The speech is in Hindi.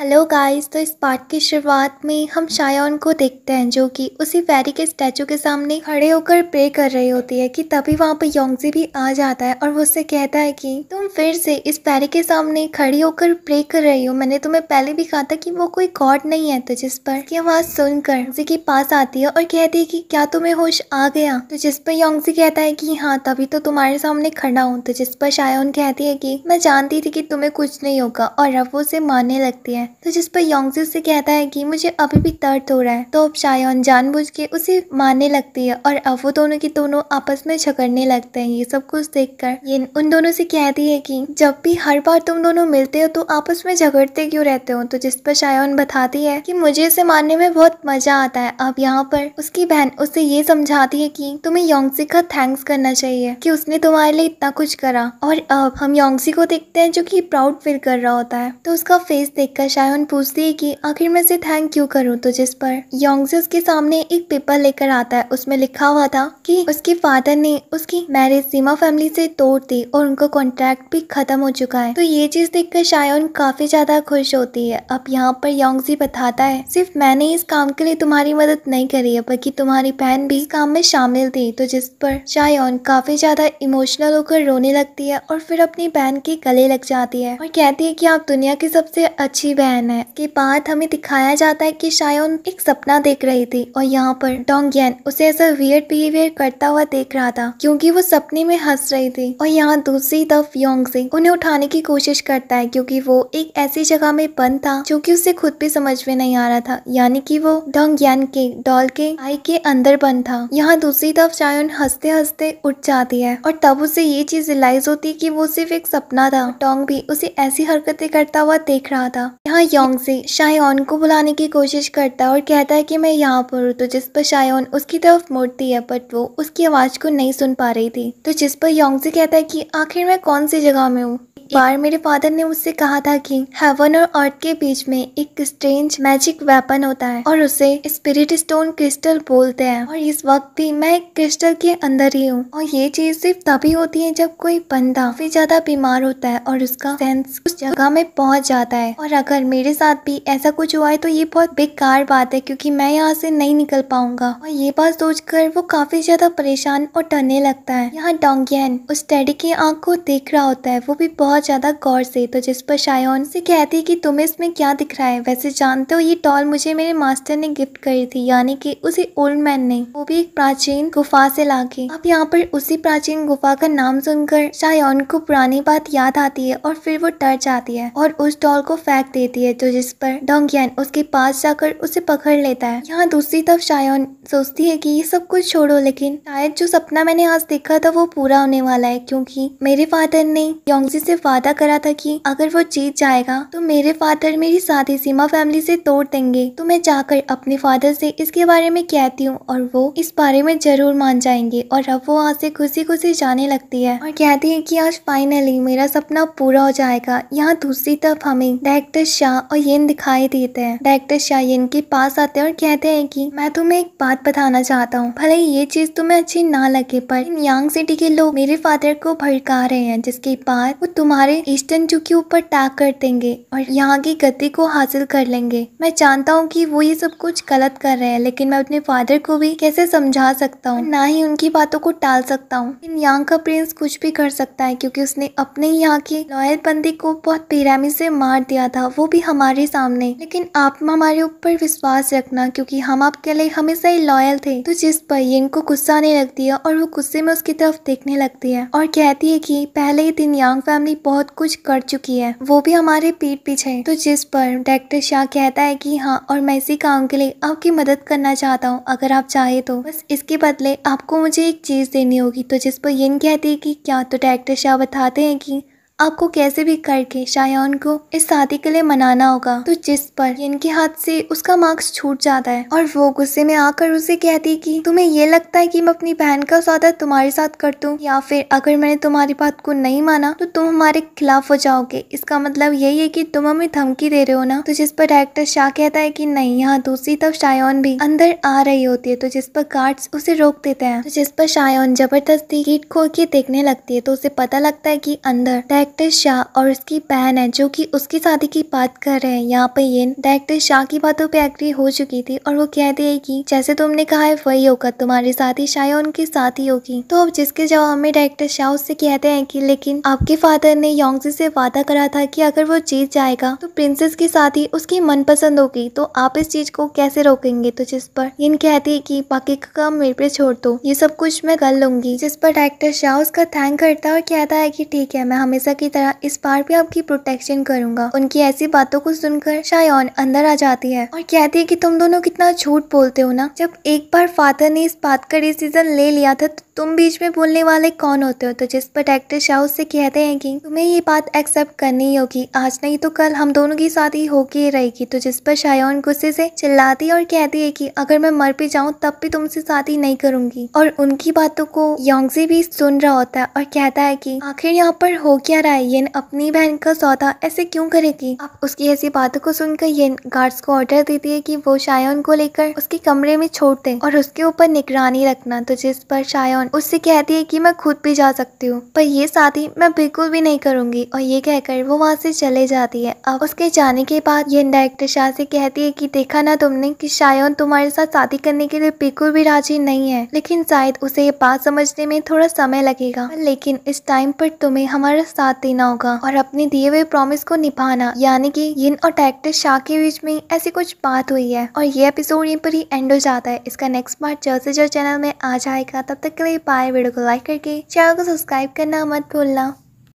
हेलो गाइस तो इस पार्ट की शुरुआत में हम शायन को देखते हैं जो कि उसी फैरी के स्टैचू के सामने खड़े होकर प्रे कर रही होती है कि तभी वहाँ पर योंगजी भी आ जाता है और वो उससे कहता है कि तुम फिर से इस फैरी के सामने खड़ी होकर प्रे कर रही हो मैंने तुम्हें पहले भी कहा था कि वो कोई गॉड नहीं है तो जिस पर की आवाज़ सुनकर जी के पास आती है और कहती है की क्या तुम्हें होश आ गया तो जिस पर योंगजी कहता है की हाँ तभी तो तुम्हारे सामने खड़ा हूँ तो जिस पर शायन कहती है की मैं जानती थी की तुम्हें कुछ नहीं होगा और अब वो उसे मारने लगती है तो जिस पर योंगसे से कहता है कि मुझे अभी भी दर्द हो रहा है तो अब शायन जानबूझ के उसे मारने लगती है और अब वो दोनों की दोनों आपस में झगड़ने लगते हैं ये सब कुछ देख कर उन दोनों से कहती है कि जब भी हर बार तुम दोनों मिलते हो तो आपस में झगड़ते क्यों रहते हो तो जिस पर शायन बताती है कि मुझे इसे मारने में बहुत मजा आता है अब यहाँ पर उसकी बहन उसे ये समझाती है कि तुम्हें योंगसी का थैंक्स करना चाहिए कि उसने तुम्हारे लिए इतना कुछ करा और अब हम योंगसी को देखते हैं जो कि प्राउड फील कर रहा होता है तो उसका फेस देखकर शायन पूछती है कि आखिर मैं इसे थैंक क्यों करूं तो जिस पर योंगजे उसके सामने एक पेपर लेकर आता है उसमें लिखा हुआ था कि उसके फादर ने उसकी मैरिज सीमा फैमिली से तोड़ दी और उनका कॉन्ट्रैक्ट भी खत्म हो चुका है तो ये चीज देख कर शायन काफी ज्यादा खुश होती है अब यहाँ पर योंगजी बताता है सिर्फ मैंने इस काम के लिए तुम्हारी मदद नहीं करी है बल्कि तुम्हारी बहन भी काम में शामिल थी तो जिस पर शायन काफी ज्यादा इमोशनल होकर रोने लगती है और फिर अपनी बहन के गले लग जाती है और कहती है की आप दुनिया की सबसे अच्छी बहन है के बाद हमें दिखाया जाता है कि शायोन एक सपना देख रही थी और यहाँ पर डोंगयन उसे ऐसा वियर्ड बिहेवियर करता हुआ देख रहा था क्योंकि वो सपने में हंस रही थी और यहाँ दूसरी तरफ योंग से उन्हें उठाने की कोशिश करता है क्योंकि वो एक ऐसी जगह में बंद था जो कि उसे खुद भी समझ में नहीं आ रहा था यानी कि वो डोंगयन के डॉल के आई के अंदर बंद था यहाँ दूसरी तरफ शायोन हंसते हंसते उठ जाती है और तब उसे ये चीज रिलाईज होती है की वो सिर्फ एक सपना था टोंग भी उसे ऐसी हरकतें करता हुआ देख रहा था यहाँ योंग से शायन को बुलाने की कोशिश करता है और कहता है कि मैं यहाँ पर हूँ तो जिस पर शायन उसकी तरफ मुड़ती है बट वो उसकी आवाज़ को नहीं सुन पा रही थी तो जिस पर योंग से कहता है कि आखिर मैं कौन सी जगह में हूँ बार मेरे फादर ने मुझसे कहा था कि हेवन और अर्थ के बीच में एक स्ट्रेंज मैजिक वेपन होता है और उसे स्पिरिट स्टोन क्रिस्टल बोलते हैं और इस वक्त भी मैं क्रिस्टल के अंदर ही हूँ और ये चीज सिर्फ तभी होती है जब कोई बंदा काफी ज्यादा बीमार होता है और उसका सेंस उस जगह में पहुंच जाता है और अगर मेरे साथ भी ऐसा कुछ हुआ है तो ये बहुत बेकार बात है क्योंकि मैं यहाँ से नहीं निकल पाऊंगा और ये बात सोचकर वो काफी ज्यादा परेशान और डरने लगता है यहाँ डोंगियन उस टेडी की आंख को देख रहा होता है वो भी बहुत बहुत ज़्यादा गौर से तो जिस पर शायन से कहती है कि तुम्हें इसमें क्या दिख रहा है वैसे जानते हो ये टॉल मुझे मेरे मास्टर ने गिफ्ट करी थी यानी कि उसी ओल्ड मैन ने वो भी एक प्राचीन गुफा से लाके अब यहाँ पर उसी प्राचीन गुफा का नाम सुनकर शायन को पुरानी बात याद आती है और फिर वो डर जाती है और उस टॉल को फेंक देती है तो जिस पर डोंगियन उसके पास जाकर उसे पकड़ लेता है यहाँ दूसरी तरफ शायन सोचती है कि ये सब कुछ छोड़ो लेकिन शायद जो सपना मैंने आज देखा था वो पूरा होने वाला है क्योंकि मेरे फादर ने योंगजी से वादा करा था कि अगर वो जीत जाएगा तो मेरे फादर मेरी साथी सीमा फैमिली से तोड़ देंगे तो मैं जाकर अपने फादर से इसके बारे में कहती हूँ और वो इस बारे में जरूर मान जाएंगे और अब वो वहाँ से खुशी खुशी जाने लगती है और कहती है की आज फाइनली मेरा सपना पूरा हो जाएगा यहाँ दूसरी तरफ हमें डायरेक्टर शाह और येन दिखाई देते हैं डायरेक्टर शाह येन के पास आते हैं और कहते हैं की मैं तुम्हें एक बात बात बताना चाहता हूँ भले ये चीज़ तुम्हें अच्छी ना लगे पर यांग सिटी के लोग मेरे फादर को भड़का रहे हैं जिसके बाद वो तुम्हारे ईस्टर्न जू के ऊपर टैग कर देंगे और यहाँ की गति को हासिल कर लेंगे मैं जानता हूँ कि वो ये सब कुछ गलत कर रहे हैं लेकिन मैं अपने फादर को भी कैसे समझा सकता हूँ ना ही उनकी बातों को टाल सकता हूँ इन यांग का प्रिंस कुछ भी कर सकता है क्योंकि उसने अपने यहाँ की लॉयल बंदी को बहुत बेरहमी से मार दिया था वो भी हमारे सामने लेकिन आप हमारे ऊपर विश्वास रखना क्योंकि हम आपके लिए हमेशा ही लॉयल थे तो जिस पर यिन को गुस्सा आने लगती है और वो गुस्से में उसकी तरफ देखने लगती है और कहती है कि पहले ही दिन यांग फैमिली बहुत कुछ कर चुकी है वो भी हमारे पीठ पीछे तो जिस पर डॉक्टर शाह कहता है कि हाँ और मैं इसी काम के लिए आपकी मदद करना चाहता हूँ अगर आप चाहे तो बस इसके बदले आपको मुझे एक चीज देनी होगी तो जिस पर यिन कहती है कि क्या तो डॉक्टर शाह बताते हैं कि आपको कैसे भी करके शायन को इस शादी के लिए मनाना होगा तो जिस पर इनके हाथ से उसका मार्क्स छूट जाता है और वो गुस्से में आकर उसे कहती कि तुम्हें ये लगता है कि मैं अपनी बहन का सौदा तुम्हारे साथ कर दूँ या फिर अगर मैंने तुम्हारी बात को नहीं माना तो तुम हमारे खिलाफ हो जाओगे इसका मतलब यही है की तुम हमें धमकी दे रहे हो ना तो जिस पर डायरेक्टर शाह कहता है की नहीं यहाँ दूसरी तरफ शायन भी अंदर आ रही होती है तो जिस पर गार्ड्स उसे रोक देते हैं तो जिस पर शायन जबरदस्ती गेट खोल के देखने लगती है तो उसे पता लगता है की अंदर डायरेक्टर डायरेक्टर शाह और उसकी बहन है जो कि उसकी शादी की बात कर रहे हैं यहाँ पे ये डायरेक्टर शाह की बातों पे एग्री हो चुकी थी और वो कहती है कि जैसे तुमने कहा है वही होगा तुम्हारी शादी शायद उनके साथ ही होगी तो अब जिसके जवाब में डायरेक्टर शाह उससे कहते हैं की लेकिन आपके फादर ने योंगजी से वादा करा था की अगर वो जीत जाएगा तो प्रिंसेस की शादी उसकी मनपसंद होगी तो आप इस चीज को कैसे रोकेंगे तो जिस पर इन कहती है की बाकी का काम मेरे पे छोड़ दो ये सब कुछ मैं कर लूंगी जिस पर डायरेक्टर शाह उसका थैंक करता है और कहता है कि ठीक है मैं हमेशा की तरह इस बार भी आपकी प्रोटेक्शन करूंगा उनकी ऐसी बातों को सुनकर शायन अंदर आ जाती है और कहती है कि तुम दोनों कितना झूठ बोलते हो ना जब एक बार फादर ने इस बात का डिसीजन ले लिया था तो तुम बीच में बोलने वाले कौन होते हो तो जिस पर शाह उससे कहते हैं कि तुम्हें ये बात एक्सेप्ट करनी होगी आज नहीं तो कल हम दोनों की शादी होके रहेगी तो जिस पर शायन गुस्से से चिल्लाती और कहती है कि अगर मैं मर भी जाऊं तब भी तुमसे शादी नहीं करूंगी और उनकी बातों को योंगजी भी सुन रहा होता है और कहता है कि आखिर यहाँ पर हो क्या आई येन अपनी बहन का सौदा ऐसे क्यों करेगी अब उसकी ऐसी बातों को सुनकर येन गार्ड्स को ऑर्डर देती है कि वो शायन को लेकर उसके कमरे में छोड़ दे और उसके ऊपर निगरानी रखना तो जिस पर शायन उससे कहती है कि मैं खुद भी जा सकती हूँ पर ये शादी मैं बिल्कुल भी नहीं करूंगी और ये कहकर वो वहाँ से चले जाती है अब उसके जाने के बाद ये डायरेक्टर शाह से कहती है की देखा ना तुमने की शायन तुम्हारे साथ शादी करने के लिए बिल्कुल भी राजी नहीं है लेकिन शायद उसे ये बात समझने में थोड़ा समय लगेगा लेकिन इस टाइम पर तुम्हें हमारा साथ देना होगा और अपने दिए हुए प्रॉमिस को निभाना यानी कि यिन और टैक्टिस शाह के बीच में ऐसी कुछ बात हुई है और ये एपिसोड यहीं पर ही एंड हो जाता है इसका नेक्स्ट पार्ट जल्द से जल्द चैनल में आ जाएगा तब तक के लिए पाए वीडियो को लाइक करके चैनल को सब्सक्राइब करना मत भूलना